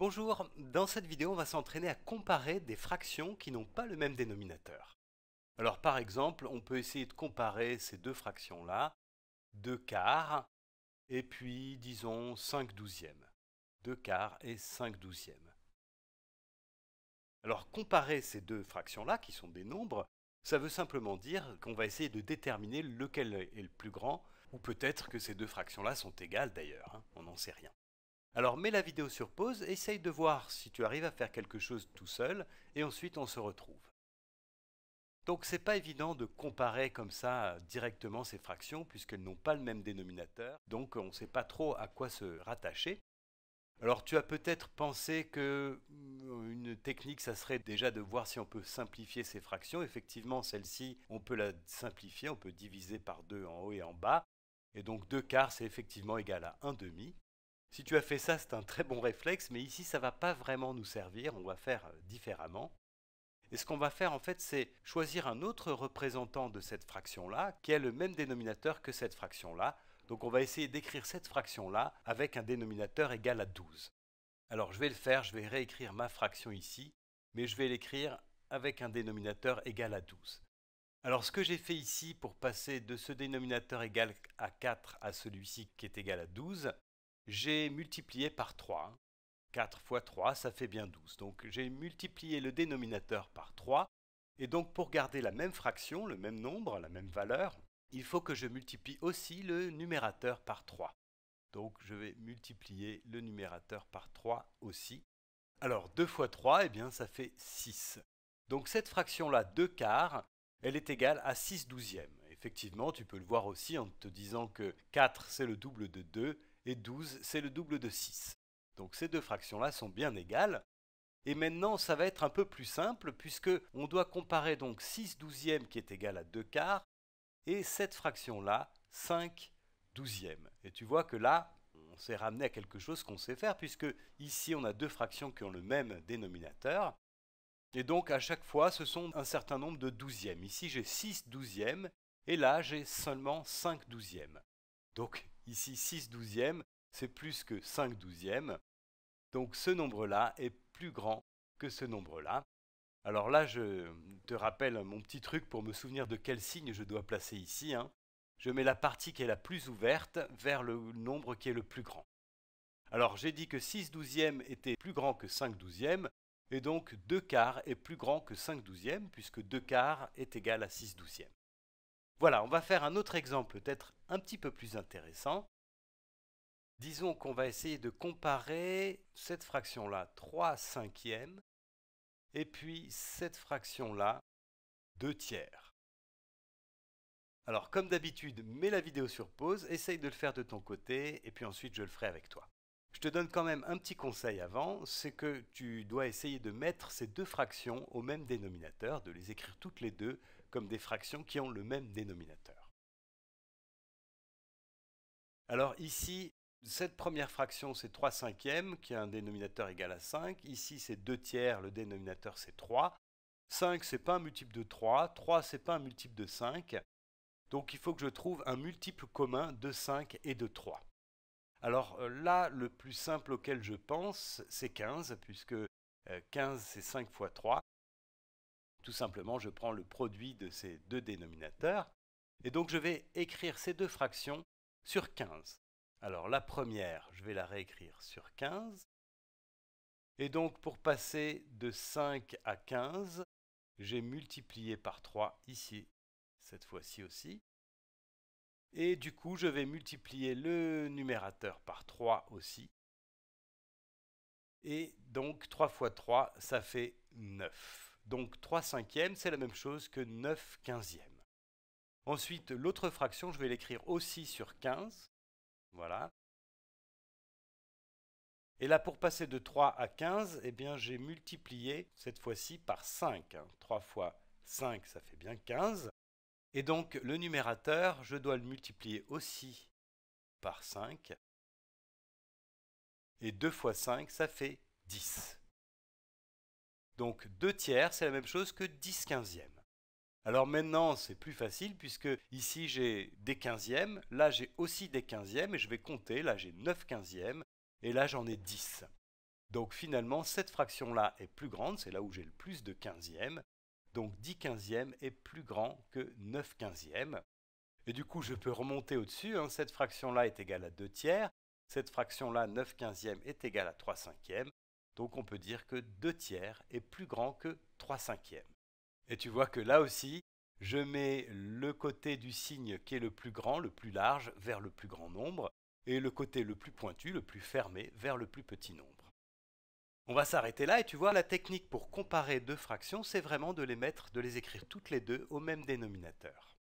Bonjour, dans cette vidéo on va s'entraîner à comparer des fractions qui n'ont pas le même dénominateur. Alors par exemple, on peut essayer de comparer ces deux fractions-là, 2 quarts et puis disons 5 douzièmes. 2 quarts et 5 douzièmes. Alors comparer ces deux fractions-là, qui sont des nombres, ça veut simplement dire qu'on va essayer de déterminer lequel est le plus grand, ou peut-être que ces deux fractions-là sont égales d'ailleurs, hein, on n'en sait rien. Alors mets la vidéo sur pause, essaye de voir si tu arrives à faire quelque chose tout seul, et ensuite on se retrouve. Donc c'est pas évident de comparer comme ça euh, directement ces fractions puisqu'elles n'ont pas le même dénominateur, donc on ne sait pas trop à quoi se rattacher. Alors tu as peut-être pensé que mm, une technique ça serait déjà de voir si on peut simplifier ces fractions. Effectivement, celle-ci, on peut la simplifier, on peut diviser par 2 en haut et en bas. Et donc 2 quarts c'est effectivement égal à 1 demi. Si tu as fait ça, c'est un très bon réflexe, mais ici, ça ne va pas vraiment nous servir, on va faire euh, différemment. Et ce qu'on va faire, en fait, c'est choisir un autre représentant de cette fraction-là, qui a le même dénominateur que cette fraction-là. Donc on va essayer d'écrire cette fraction-là avec un dénominateur égal à 12. Alors je vais le faire, je vais réécrire ma fraction ici, mais je vais l'écrire avec un dénominateur égal à 12. Alors ce que j'ai fait ici pour passer de ce dénominateur égal à 4 à celui-ci qui est égal à 12, j'ai multiplié par 3. 4 fois 3, ça fait bien 12. Donc j'ai multiplié le dénominateur par 3. Et donc pour garder la même fraction, le même nombre, la même valeur, il faut que je multiplie aussi le numérateur par 3. Donc je vais multiplier le numérateur par 3 aussi. Alors 2 fois 3, eh bien ça fait 6. Donc cette fraction-là, 2 quarts, elle est égale à 6 douzièmes effectivement, tu peux le voir aussi en te disant que 4 c'est le double de 2 et 12 c'est le double de 6. Donc ces deux fractions-là sont bien égales. Et maintenant, ça va être un peu plus simple puisque on doit comparer donc 6 douzièmes qui est égal à 2 quarts et cette fraction-là, 5 douzièmes. Et tu vois que là, on s'est ramené à quelque chose qu'on sait faire puisque ici on a deux fractions qui ont le même dénominateur. Et donc à chaque fois, ce sont un certain nombre de douzièmes. Ici j'ai 6 douzièmes et là, j'ai seulement 5 douzièmes. Donc ici, 6 douzièmes, c'est plus que 5 douzièmes. Donc ce nombre-là est plus grand que ce nombre-là. Alors là, je te rappelle mon petit truc pour me souvenir de quel signe je dois placer ici. Hein. Je mets la partie qui est la plus ouverte vers le nombre qui est le plus grand. Alors j'ai dit que 6 douzièmes était plus grand que 5 douzièmes, et donc 2 quarts est plus grand que 5 douzièmes, puisque 2 quarts est égal à 6 douzièmes. Voilà, on va faire un autre exemple peut-être un petit peu plus intéressant. Disons qu'on va essayer de comparer cette fraction-là, 3 cinquièmes, et puis cette fraction-là, 2 tiers. Alors comme d'habitude, mets la vidéo sur pause, essaye de le faire de ton côté, et puis ensuite je le ferai avec toi. Je te donne quand même un petit conseil avant, c'est que tu dois essayer de mettre ces deux fractions au même dénominateur, de les écrire toutes les deux comme des fractions qui ont le même dénominateur. Alors ici, cette première fraction, c'est 3 cinquièmes, qui a un dénominateur égal à 5. Ici, c'est 2 tiers, le dénominateur, c'est 3. 5, ce n'est pas un multiple de 3. 3, ce n'est pas un multiple de 5. Donc il faut que je trouve un multiple commun de 5 et de 3. Alors euh, là, le plus simple auquel je pense, c'est 15, puisque 15, euh, c'est 5 fois 3. Tout simplement, je prends le produit de ces deux dénominateurs, et donc je vais écrire ces deux fractions sur 15. Alors la première, je vais la réécrire sur 15. Et donc pour passer de 5 à 15, j'ai multiplié par 3 ici, cette fois-ci aussi. Et du coup, je vais multiplier le numérateur par 3 aussi. Et donc 3 fois 3, ça fait 9. Donc 3 cinquièmes, c'est la même chose que 9 quinzièmes. Ensuite, l'autre fraction, je vais l'écrire aussi sur 15. Voilà. Et là, pour passer de 3 à 15, eh bien, j'ai multiplié cette fois-ci par 5. 3 hein. fois 5, ça fait bien 15. Et donc, le numérateur, je dois le multiplier aussi par 5. Et 2 fois 5, ça fait 10. Donc 2 tiers, c'est la même chose que 10 quinzièmes. Alors maintenant, c'est plus facile puisque ici j'ai des quinzièmes, là j'ai aussi des quinzièmes et je vais compter, là j'ai 9 quinzièmes et là j'en ai 10. Donc finalement, cette fraction-là est plus grande, c'est là où j'ai le plus de quinzièmes. Donc 10 quinzièmes est plus grand que 9 quinzièmes. Et du coup, je peux remonter au-dessus, hein. cette fraction-là est égale à 2 tiers, cette fraction-là, 9 quinzièmes, est égale à 3 cinquièmes, donc on peut dire que 2 tiers est plus grand que 3 cinquièmes. Et tu vois que là aussi, je mets le côté du signe qui est le plus grand, le plus large, vers le plus grand nombre, et le côté le plus pointu, le plus fermé, vers le plus petit nombre. On va s'arrêter là, et tu vois, la technique pour comparer deux fractions, c'est vraiment de les mettre, de les écrire toutes les deux au même dénominateur.